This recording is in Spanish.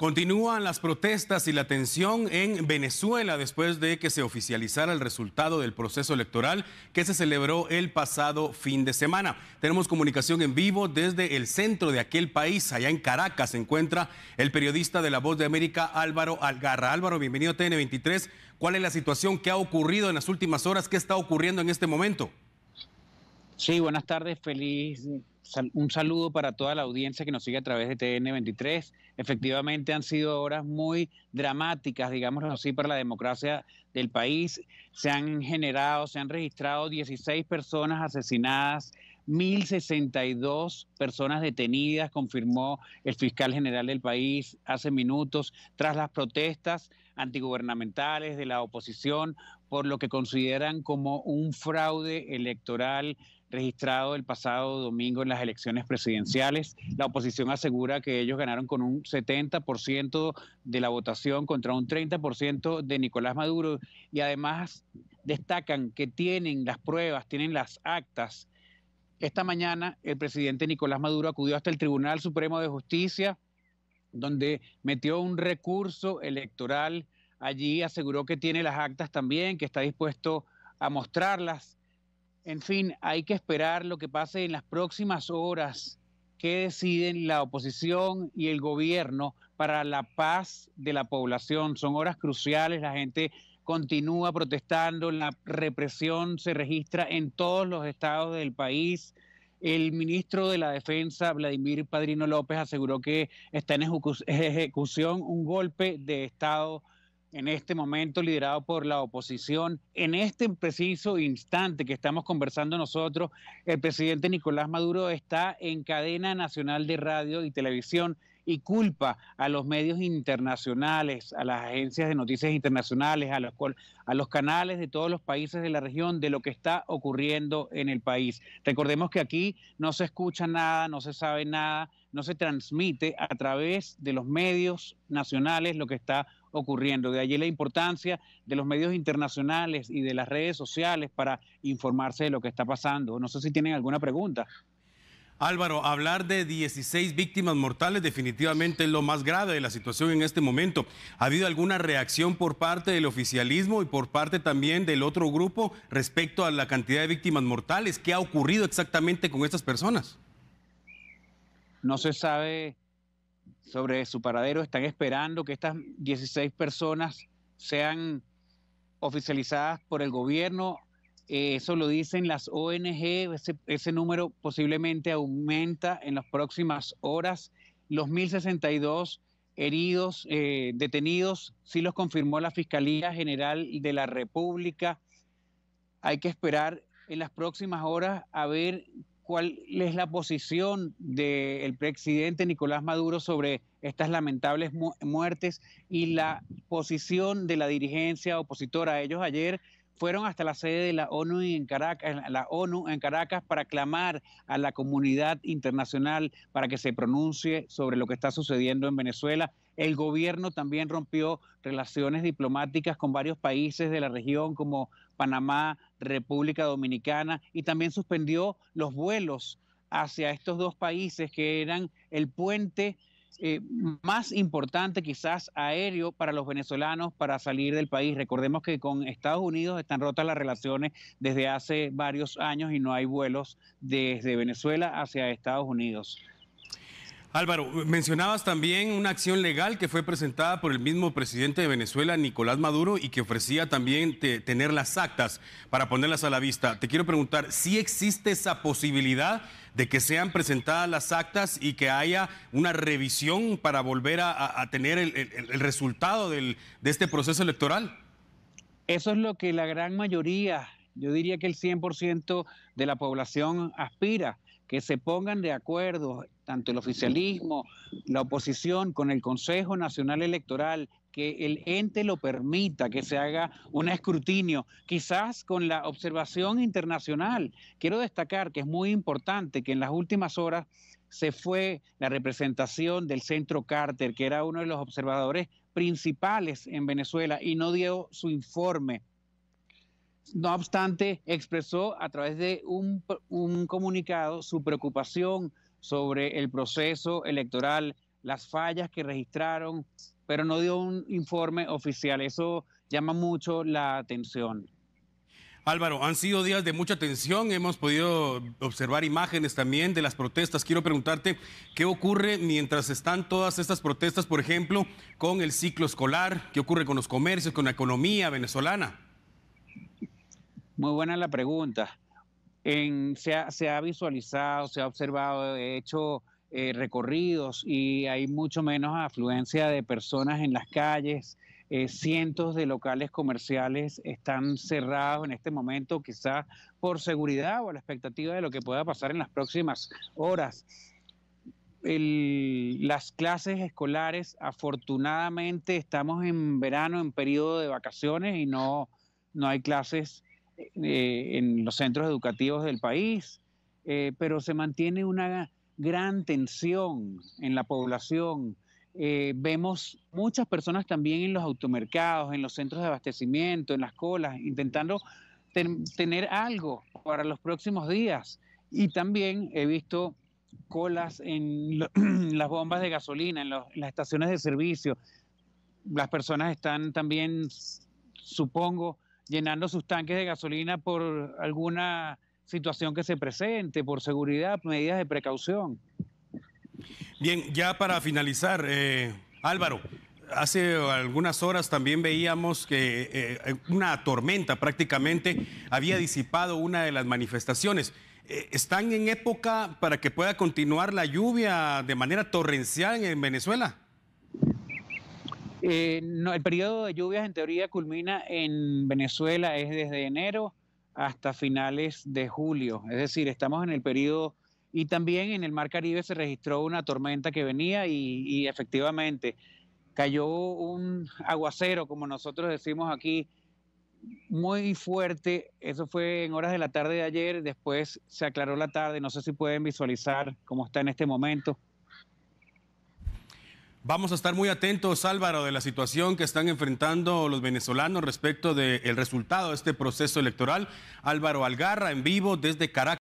Continúan las protestas y la tensión en Venezuela después de que se oficializara el resultado del proceso electoral que se celebró el pasado fin de semana. Tenemos comunicación en vivo desde el centro de aquel país, allá en Caracas, se encuentra el periodista de La Voz de América, Álvaro Algarra. Álvaro, bienvenido a TN23. ¿Cuál es la situación que ha ocurrido en las últimas horas? ¿Qué está ocurriendo en este momento? Sí, buenas tardes, feliz un saludo para toda la audiencia que nos sigue a través de TN23. Efectivamente han sido horas muy dramáticas, digámoslo así, para la democracia del país. Se han generado, se han registrado 16 personas asesinadas, 1.062 personas detenidas, confirmó el fiscal general del país hace minutos, tras las protestas antigubernamentales de la oposición por lo que consideran como un fraude electoral registrado el pasado domingo en las elecciones presidenciales. La oposición asegura que ellos ganaron con un 70% de la votación contra un 30% de Nicolás Maduro y además destacan que tienen las pruebas, tienen las actas. Esta mañana el presidente Nicolás Maduro acudió hasta el Tribunal Supremo de Justicia, donde metió un recurso electoral. Allí aseguró que tiene las actas también, que está dispuesto a mostrarlas en fin, hay que esperar lo que pase en las próximas horas ¿Qué deciden la oposición y el gobierno para la paz de la población. Son horas cruciales, la gente continúa protestando, la represión se registra en todos los estados del país. El ministro de la Defensa, Vladimir Padrino López, aseguró que está en ejecución un golpe de Estado en este momento liderado por la oposición. En este preciso instante que estamos conversando nosotros, el presidente Nicolás Maduro está en cadena nacional de radio y televisión y culpa a los medios internacionales, a las agencias de noticias internacionales, a los, a los canales de todos los países de la región de lo que está ocurriendo en el país. Recordemos que aquí no se escucha nada, no se sabe nada, no se transmite a través de los medios nacionales lo que está ocurriendo. De allí la importancia de los medios internacionales y de las redes sociales para informarse de lo que está pasando. No sé si tienen alguna pregunta. Álvaro, hablar de 16 víctimas mortales definitivamente es lo más grave de la situación en este momento. ¿Ha habido alguna reacción por parte del oficialismo y por parte también del otro grupo respecto a la cantidad de víctimas mortales? ¿Qué ha ocurrido exactamente con estas personas? No se sabe sobre su paradero. Están esperando que estas 16 personas sean oficializadas por el gobierno. Eh, eso lo dicen las ONG. Ese, número posiblemente aumenta en las próximas horas. Los 1.062 heridos, eh, detenidos, sí los confirmó la Fiscalía General de la República. Hay que esperar en las próximas horas a ver cuál es la posición del presidente Nicolás Maduro sobre estas lamentables muertes y la posición de la dirigencia opositora. Ellos ayer fueron hasta la sede de la ONU en Caracas, la ONU en Caracas para clamar a la comunidad internacional para que se pronuncie sobre lo que está sucediendo en Venezuela. El gobierno también rompió relaciones diplomáticas con varios países de la región como Panamá, República Dominicana y también suspendió los vuelos hacia estos dos países que eran el puente eh, más importante quizás aéreo para los venezolanos para salir del país. Recordemos que con Estados Unidos están rotas las relaciones desde hace varios años y no hay vuelos desde Venezuela hacia Estados Unidos. Álvaro, mencionabas también una acción legal que fue presentada por el mismo presidente de Venezuela, Nicolás Maduro, y que ofrecía también tener las actas para ponerlas a la vista. Te quiero preguntar, ¿si existe esa posibilidad de que sean presentadas las actas y que haya una revisión para volver a, tener el, resultado de este proceso electoral? Eso es lo que la gran mayoría, yo diría que el 100% de la población aspira que se pongan de acuerdo tanto el oficialismo, la oposición con el Consejo Nacional Electoral, que el ente lo permita, que se haga un escrutinio, quizás con la observación internacional. Quiero destacar que es muy importante que en las últimas horas se fue la representación del Centro Carter, que era uno de los observadores principales en Venezuela, y no dio su informe no obstante, expresó a través de un, comunicado su preocupación sobre el proceso electoral, las fallas que registraron, pero no dio un informe oficial. Eso llama mucho la atención. Álvaro, han sido días de mucha tensión, hemos podido observar imágenes también de las protestas. Quiero preguntarte qué ocurre mientras están todas estas protestas, por ejemplo, con el ciclo escolar, qué ocurre con los comercios, con la economía venezolana. Muy buena la pregunta. se, ha, visualizado, se ha observado, he hecho eh, recorridos y hay mucho menos afluencia de personas en las calles. Eh, cientos de locales comerciales están cerrados en este momento, quizá por seguridad o la expectativa de lo que pueda pasar en las próximas horas. las clases escolares, afortunadamente, estamos en verano, en periodo de vacaciones y no, no hay clases eh, en los centros educativos del país, eh, pero se mantiene una gran tensión en la población. Eh, vemos muchas personas también en los automercados, en los centros de abastecimiento, en las colas, intentando tener algo para los próximos días. Y también he visto colas en las bombas de gasolina, en, en las estaciones de servicio. Las personas están también, supongo, llenando sus tanques de gasolina por alguna situación que se presente, por seguridad, medidas de precaución. Bien, ya para finalizar, eh, Álvaro, hace algunas horas también veíamos que eh, eh, una tormenta prácticamente había disipado una de las manifestaciones. ¿Están en época para que pueda continuar la lluvia de manera torrencial en Venezuela? Eh, no, el periodo de lluvias en teoría culmina en Venezuela, es desde enero hasta finales de julio, es decir, estamos en el periodo y también en el Mar Caribe se registró una tormenta que venía y, y efectivamente cayó un aguacero, como nosotros decimos aquí, muy fuerte, eso fue en horas de la tarde de ayer, después se aclaró la tarde, no sé si pueden visualizar cómo está en este momento. Vamos a estar muy atentos, Álvaro, de la situación que están enfrentando los venezolanos respecto del resultado de este proceso electoral. Álvaro Algarra, en vivo desde Caracas.